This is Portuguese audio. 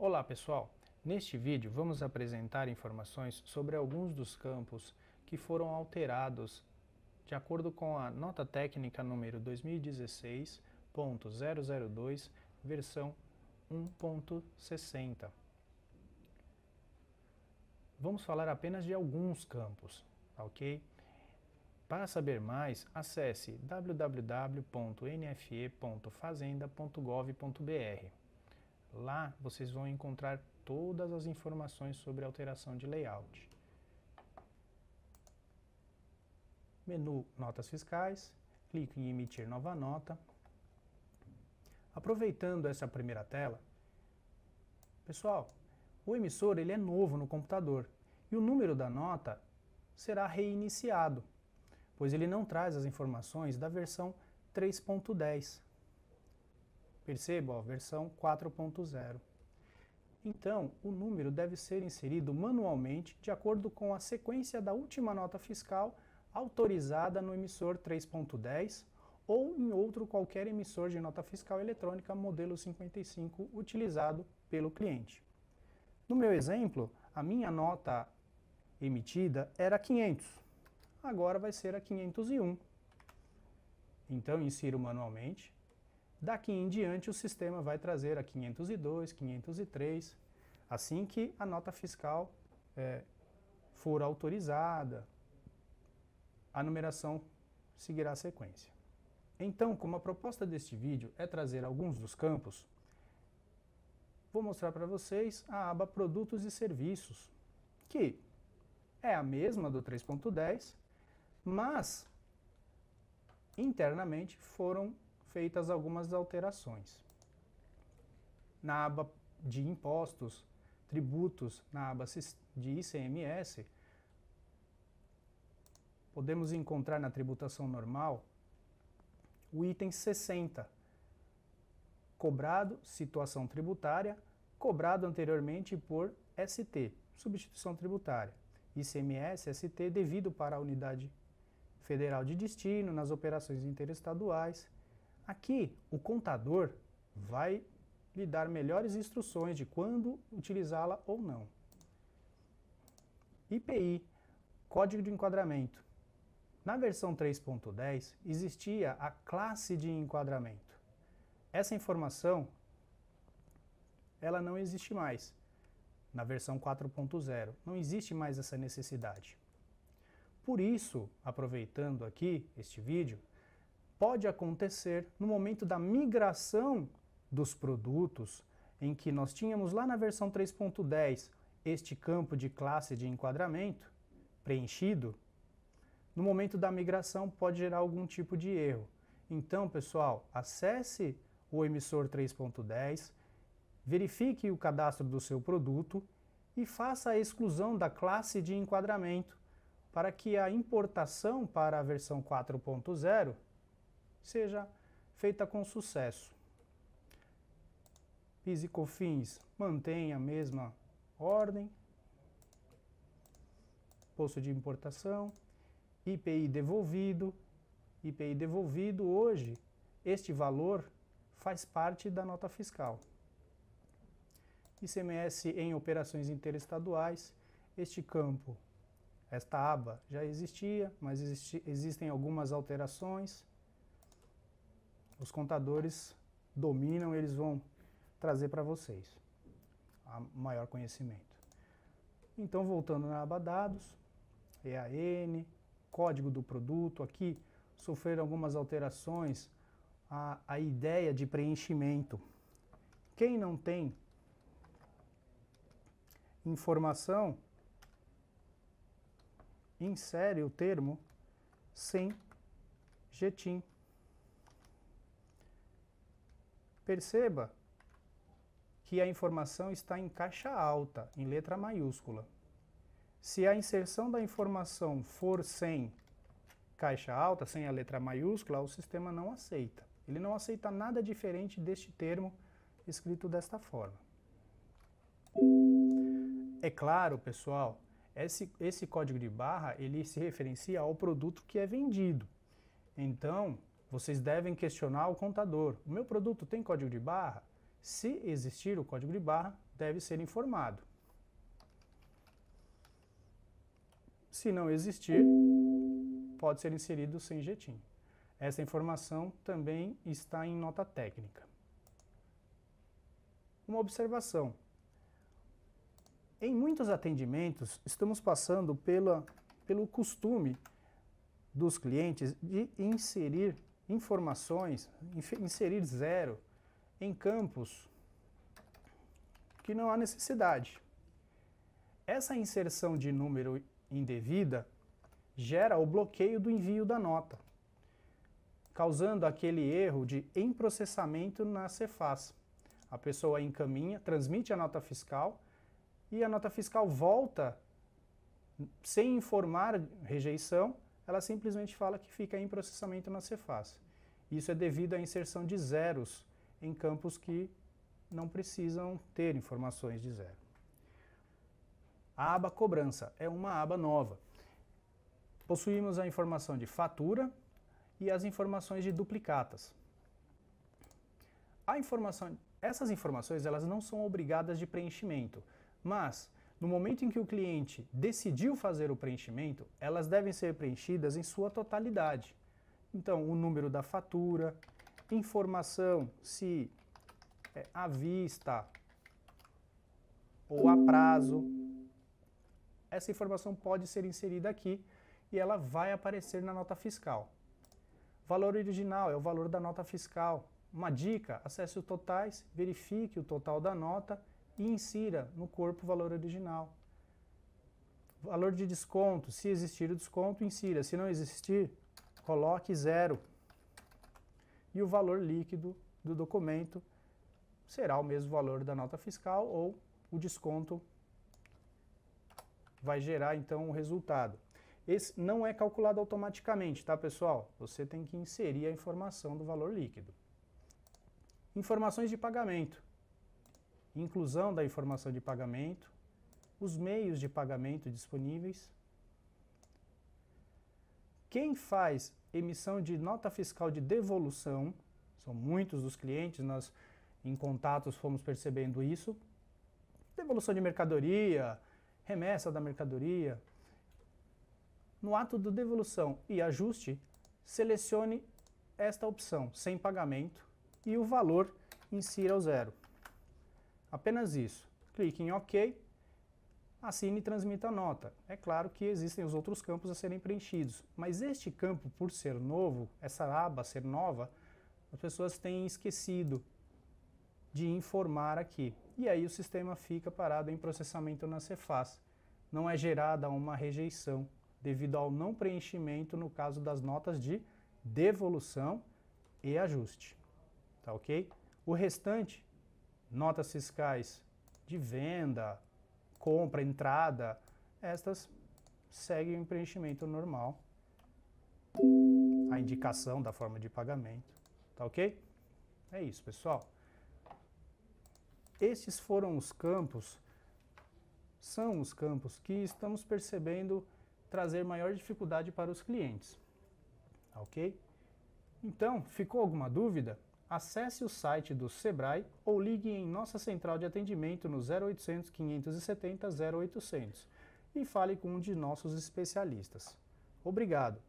Olá pessoal, neste vídeo vamos apresentar informações sobre alguns dos campos que foram alterados de acordo com a nota técnica número 2016.002, versão 1.60. Vamos falar apenas de alguns campos, ok? Para saber mais, acesse www.nfe.fazenda.gov.br. Lá vocês vão encontrar todas as informações sobre alteração de layout. Menu Notas Fiscais, clique em Emitir nova nota. Aproveitando essa primeira tela, pessoal, o emissor ele é novo no computador e o número da nota será reiniciado, pois ele não traz as informações da versão 3.10. Perceba, ó, versão 4.0. Então, o número deve ser inserido manualmente de acordo com a sequência da última nota fiscal autorizada no emissor 3.10 ou em outro qualquer emissor de nota fiscal eletrônica modelo 55 utilizado pelo cliente. No meu exemplo, a minha nota emitida era 500. Agora vai ser a 501. Então insiro manualmente Daqui em diante, o sistema vai trazer a 502, 503, assim que a nota fiscal é, for autorizada, a numeração seguirá a sequência. Então, como a proposta deste vídeo é trazer alguns dos campos, vou mostrar para vocês a aba Produtos e Serviços, que é a mesma do 3.10, mas internamente foram feitas algumas alterações. Na aba de impostos, tributos, na aba de ICMS, podemos encontrar na tributação normal o item 60, cobrado, situação tributária, cobrado anteriormente por ST, substituição tributária, ICMS, ST, devido para a unidade federal de destino, nas operações interestaduais, Aqui, o contador vai lhe dar melhores instruções de quando utilizá-la ou não. IPI, Código de Enquadramento. Na versão 3.10 existia a classe de enquadramento. Essa informação ela não existe mais. Na versão 4.0 não existe mais essa necessidade. Por isso, aproveitando aqui este vídeo, pode acontecer no momento da migração dos produtos, em que nós tínhamos lá na versão 3.10 este campo de classe de enquadramento preenchido, no momento da migração pode gerar algum tipo de erro. Então, pessoal, acesse o emissor 3.10, verifique o cadastro do seu produto e faça a exclusão da classe de enquadramento para que a importação para a versão 4.0 seja feita com sucesso. PIS e COFINS mantém a mesma ordem, Posto de importação, IPI devolvido, IPI devolvido hoje, este valor faz parte da nota fiscal. ICMS em operações interestaduais, este campo, esta aba já existia, mas existem algumas alterações os contadores dominam, eles vão trazer para vocês a maior conhecimento. Então, voltando na aba dados, EAN, código do produto, aqui sofreram algumas alterações a, a ideia de preenchimento. Quem não tem informação, insere o termo sem getin. Perceba que a informação está em caixa alta, em letra maiúscula. Se a inserção da informação for sem caixa alta, sem a letra maiúscula, o sistema não aceita. Ele não aceita nada diferente deste termo escrito desta forma. É claro, pessoal, esse, esse código de barra ele se referencia ao produto que é vendido. Então, vocês devem questionar o contador. O meu produto tem código de barra? Se existir o código de barra, deve ser informado. Se não existir, pode ser inserido sem jetim. Essa informação também está em nota técnica. Uma observação. Em muitos atendimentos, estamos passando pela, pelo costume dos clientes de inserir informações, inserir zero em campos que não há necessidade. Essa inserção de número indevida gera o bloqueio do envio da nota, causando aquele erro de em processamento na Cefaz. A pessoa encaminha, transmite a nota fiscal e a nota fiscal volta sem informar rejeição ela simplesmente fala que fica em processamento na Cefaz. Isso é devido à inserção de zeros em campos que não precisam ter informações de zero. A aba cobrança é uma aba nova. Possuímos a informação de fatura e as informações de duplicatas. Informação, essas informações elas não são obrigadas de preenchimento, mas no momento em que o cliente decidiu fazer o preenchimento, elas devem ser preenchidas em sua totalidade. Então, o número da fatura, informação se é à vista ou a prazo. Essa informação pode ser inserida aqui e ela vai aparecer na nota fiscal. Valor original é o valor da nota fiscal. Uma dica: acesse os totais, verifique o total da nota e insira no corpo o valor original. Valor de desconto, se existir o desconto, insira. Se não existir, coloque zero. E o valor líquido do documento será o mesmo valor da nota fiscal ou o desconto vai gerar então o resultado. Esse não é calculado automaticamente, tá pessoal? Você tem que inserir a informação do valor líquido. Informações de pagamento inclusão da informação de pagamento, os meios de pagamento disponíveis. Quem faz emissão de nota fiscal de devolução, são muitos os clientes, nós em contatos fomos percebendo isso. Devolução de mercadoria, remessa da mercadoria. No ato de devolução e ajuste, selecione esta opção sem pagamento e o valor insira o zero. Apenas isso. Clique em OK, assine e transmita a nota. É claro que existem os outros campos a serem preenchidos, mas este campo, por ser novo, essa aba ser nova, as pessoas têm esquecido de informar aqui. E aí o sistema fica parado em processamento na Cefaz. Não é gerada uma rejeição devido ao não preenchimento no caso das notas de devolução e ajuste. Tá ok? O restante notas fiscais de venda, compra, entrada, estas seguem o preenchimento normal, a indicação da forma de pagamento, tá ok? É isso, pessoal. Esses foram os campos, são os campos que estamos percebendo trazer maior dificuldade para os clientes, tá ok? Então, ficou alguma dúvida? acesse o site do Sebrae ou ligue em nossa central de atendimento no 0800 570 0800 e fale com um de nossos especialistas. Obrigado!